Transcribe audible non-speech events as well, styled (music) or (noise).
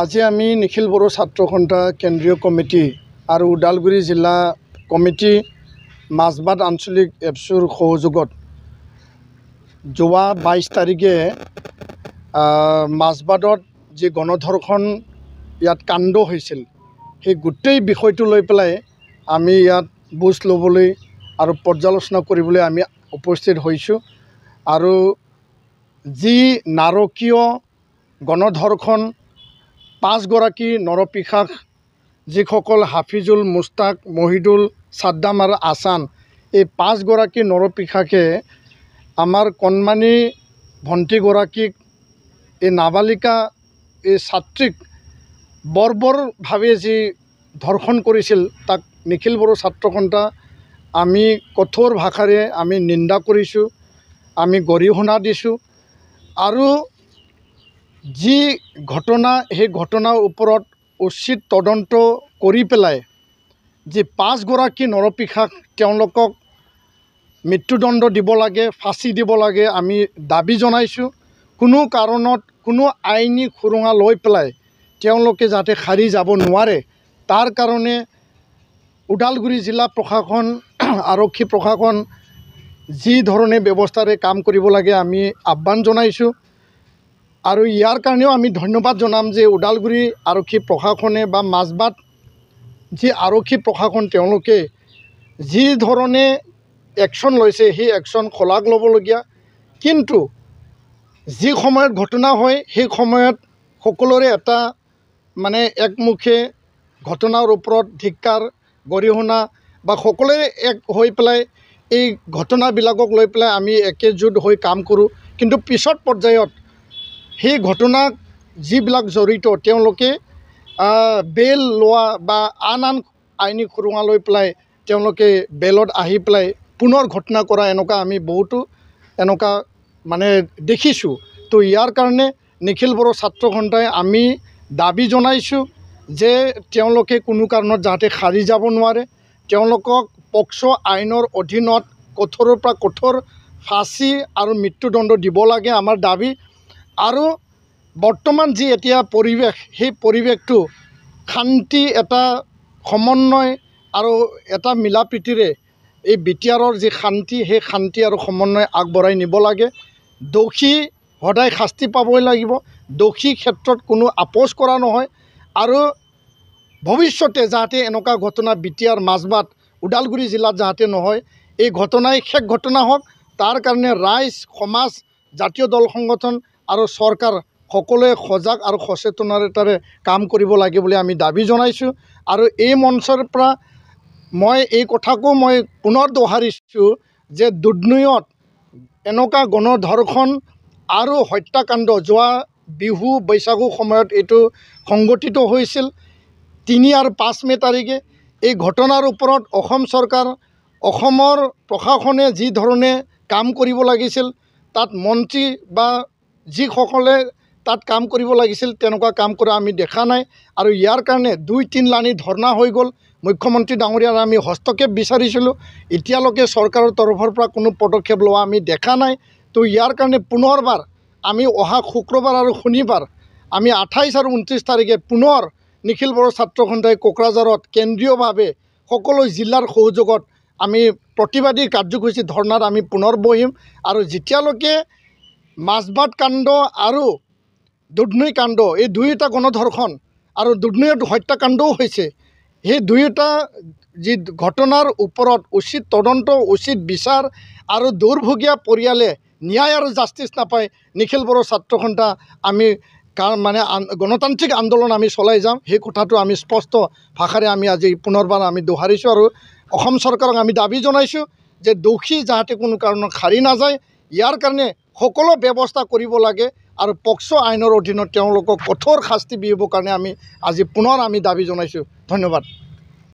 আজি আমি নিখিল বড়ো সন্থা কেন্দ্ৰীয় কমিটি আৰু ওদালগুৰি জিলা কমিটি মাজবাদ আঞ্চলিক এপছুৰ সহযোগত যোৱা বাইছ তাৰিখে মাজবাদত যি গণধৰ্ষণ ইয়াত কাণ্ড হৈছিল সেই গোটেই বিষয়টো লৈ পেলাই আমি ইয়াত বুজ ল'বলৈ আৰু পৰ্যালোচনা কৰিবলৈ আমি উপস্থিত হৈছোঁ আৰু যি নাৰকীয় গণধৰ্ষণ পাঁচগৰাকী নৰপিশাস যিসকল হাফিজুল মুস্তাক মহিদুল চাদ্দাম আৰু আছান এই পাঁচগৰাকী নৰপিশাকে আমাৰ কণমানি ভণ্টিগৰাকীক এই নাবালিকা এই ছাত্ৰীক বৰ্বৰভাৱে যি ধৰ্ষণ কৰিছিল তাক নিখিল বড়ো ছাত্ৰ সন্থা আমি কঠোৰ ভাষাৰে আমি নিন্দা কৰিছোঁ আমি গৰিহণা দিছোঁ আৰু যি ঘটনা সেই ঘটনাৰ ওপৰত উচিত তদন্ত কৰি পেলাই যি পাঁচগৰাকী নৰপিশাক তেওঁলোকক মৃত্যুদণ্ড দিব লাগে ফাঁচি দিব লাগে আমি দাবী জনাইছোঁ কোনো কাৰণত কোনো আইনী সুৰুঙা লৈ পেলাই তেওঁলোকে যাতে সাৰি যাব নোৱাৰে তাৰ কাৰণে ওদালগুৰি জিলা প্ৰশাসন (clears throat) আৰক্ষী প্ৰশাসন যি ধৰণে ব্যৱস্থাৰে কাম কৰিব লাগে আমি আহ্বান জনাইছোঁ আৰু ইয়াৰ কাৰণেও আমি ধন্যবাদ জনাম যে ওদালগুৰি আৰক্ষী প্ৰশাসনে বা মাজবাট যি আৰক্ষী প্ৰশাসন তেওঁলোকে যি ধৰণে একশ্যন লৈছে সেই একশ্যন শলাগ ল'বলগীয়া কিন্তু যি সময়ত ঘটনা হয় সেই সময়ত সকলোৰে এটা মানে একমুখে ঘটনাৰ ওপৰত ধিক্কাৰ গৰিহণা বা সকলোৰে এক হৈ পেলাই এই ঘটনাবিলাকক লৈ পেলাই আমি একেজুট হৈ কাম কৰোঁ কিন্তু পিছত পৰ্যায়ত সেই ঘটনাক যিবিলাক জড়িত তেওঁলোকে বেল লোৱা বা আন আন আইনী খুৰুঙা লৈ পেলাই তেওঁলোকে বেলত আহি পেলাই পুনৰ ঘটনা কৰা এনেকুৱা আমি বহুতো এনেকুৱা মানে দেখিছোঁ তো ইয়াৰ কাৰণে নিখিল বড়ো ছাত্ৰ সন্থাই আমি দাবী জনাইছোঁ যে তেওঁলোকে কোনো কাৰণত যাতে সাৰি যাব নোৱাৰে তেওঁলোকক পক্সো আইনৰ অধীনত কঠোৰৰ পৰা কঠোৰ ফাঁচি আৰু মৃত্যুদণ্ড দিব লাগে আমাৰ দাবী আৰু বৰ্তমান যি এতিয়া পৰিৱেশ সেই পৰিৱেশটো শান্তি এটা সমন্বয় আৰু এটা মিলা প্ৰীতিৰে এই বি টি আৰৰ যি শান্তি সেই শান্তি আৰু সমন্বয় আগবঢ়াই নিব লাগে দোষী সদায় শাস্তি পাবই লাগিব দোষী ক্ষেত্ৰত কোনো আপোচ কৰা নহয় আৰু ভৱিষ্যতে যাতে এনেকুৱা ঘটনা B T R Mazbat Udalguri জিলাত যাতে নহয় এই ঘটনাই শেষ ঘটনা হওক তাৰ কাৰণে ৰাইজ সমাজ জাতীয় দল সংগঠন আৰু চৰকাৰ সকলোৱে সজাগ আৰু সচেতনতাৰে কাম কৰিব লাগে বুলি আমি দাবী জনাইছোঁ আৰু এই মঞ্চৰ পৰা মই এই কথাকো মই পুনৰ দোহাৰিছোঁ যে দুধনৈত এনেকুৱা গণধৰ্ষণ আৰু হত্যাকাণ্ড যোৱা বিহু বৈশাখু সময়ত এইটো সংঘটিত হৈছিল তিনি আৰু পাঁচ মে' তাৰিখে এই ঘটনাৰ ওপৰত অসম চৰকাৰ অসমৰ প্ৰশাসনে যিধৰণে কাম কৰিব লাগিছিল তাত মন্ত্ৰী বা যিসকলে তাত কাম কৰিব লাগিছিল তেনেকুৱা কাম কৰা আমি দেখা নাই আৰু ইয়াৰ কাৰণে দুই তিন লানি ধৰ্ণা হৈ গ'ল মুখ্যমন্ত্ৰী ডাঙৰীয়াৰ আমি হস্তক্ষেপ বিচাৰিছিলোঁ এতিয়ালৈকে চৰকাৰৰ তৰফৰ পৰা কোনো পদক্ষেপ লোৱা আমি দেখা নাই তো ইয়াৰ কাৰণে পুনৰবাৰ আমি অহা শুক্ৰবাৰ আৰু শনিবাৰ আমি আঠাইছ আৰু ঊনত্ৰিছ তাৰিখে পুনৰ নিখিল বড়ো ছাত্ৰ সন্থাই কোকৰাঝাৰত কেন্দ্ৰীয়ভাৱে সকলো জিলাৰ সহযোগত আমি প্ৰতিবাদী কাৰ্যসূচী ধৰ্ণাত আমি পুনৰ বহিম আৰু যেতিয়ালৈকে মাজবাট কাণ্ড আৰু দুধনৈ কাণ্ড এই দুয়োটা গণধৰ্ষণ আৰু দুধনৈ হত্যাকাণ্ডও হৈছে সেই দুয়োটা যি ঘটনাৰ ওপৰত উচিত তদন্ত উচিত বিচাৰ আৰু দুৰ্ভগীয়া পৰিয়ালে ন্যায় আৰু জাষ্টিছ নাপায় নিখিল বড়ো ছাত্ৰ সন্থা আমি মানে গণতান্ত্ৰিক আন্দোলন আমি চলাই যাম সেই কথাটো আমি স্পষ্ট ভাষাৰে আমি আজি পুনৰবাৰ আমি দোহাৰিছোঁ আৰু অসম চৰকাৰক আমি দাবী জনাইছোঁ যে দোষী যাহাতে কোনো কাৰণত সাৰি নাযায় ইয়াৰ কাৰণে সকলো ব্যৱস্থা কৰিব লাগে আৰু পক্সো আইনৰ অধীনত তেওঁলোকক কঠোৰ শাস্তি বিহিবৰ কাৰণে আমি আজি পুনৰ আমি দাবী জনাইছোঁ ধন্যবাদ